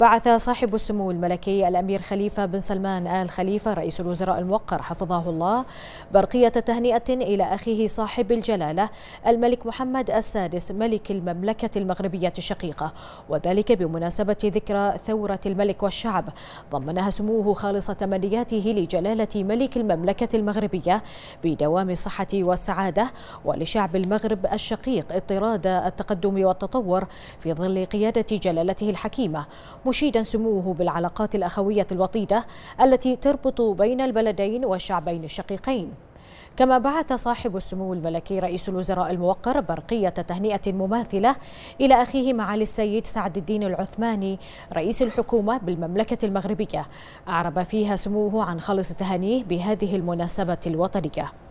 بعث صاحب السمو الملكي الأمير خليفة بن سلمان آل خليفة رئيس الوزراء الموقر حفظه الله برقية تهنئة إلى أخيه صاحب الجلالة الملك محمد السادس ملك المملكة المغربية الشقيقة وذلك بمناسبة ذكرى ثورة الملك والشعب ضمنها سموه خالصة تمنياته لجلالة ملك المملكة المغربية بدوام الصحة والسعادة ولشعب المغرب الشقيق اطراد التقدم والتطور في ظل قيادة جلالته الحكيمة مشيدا سموه بالعلاقات الأخوية الوطيدة التي تربط بين البلدين والشعبين الشقيقين كما بعث صاحب السمو الملكي رئيس الوزراء الموقر برقية تهنئة مماثلة إلى أخيه معالي السيد سعد الدين العثماني رئيس الحكومة بالمملكة المغربية أعرب فيها سموه عن خلص تهانيه بهذه المناسبة الوطنية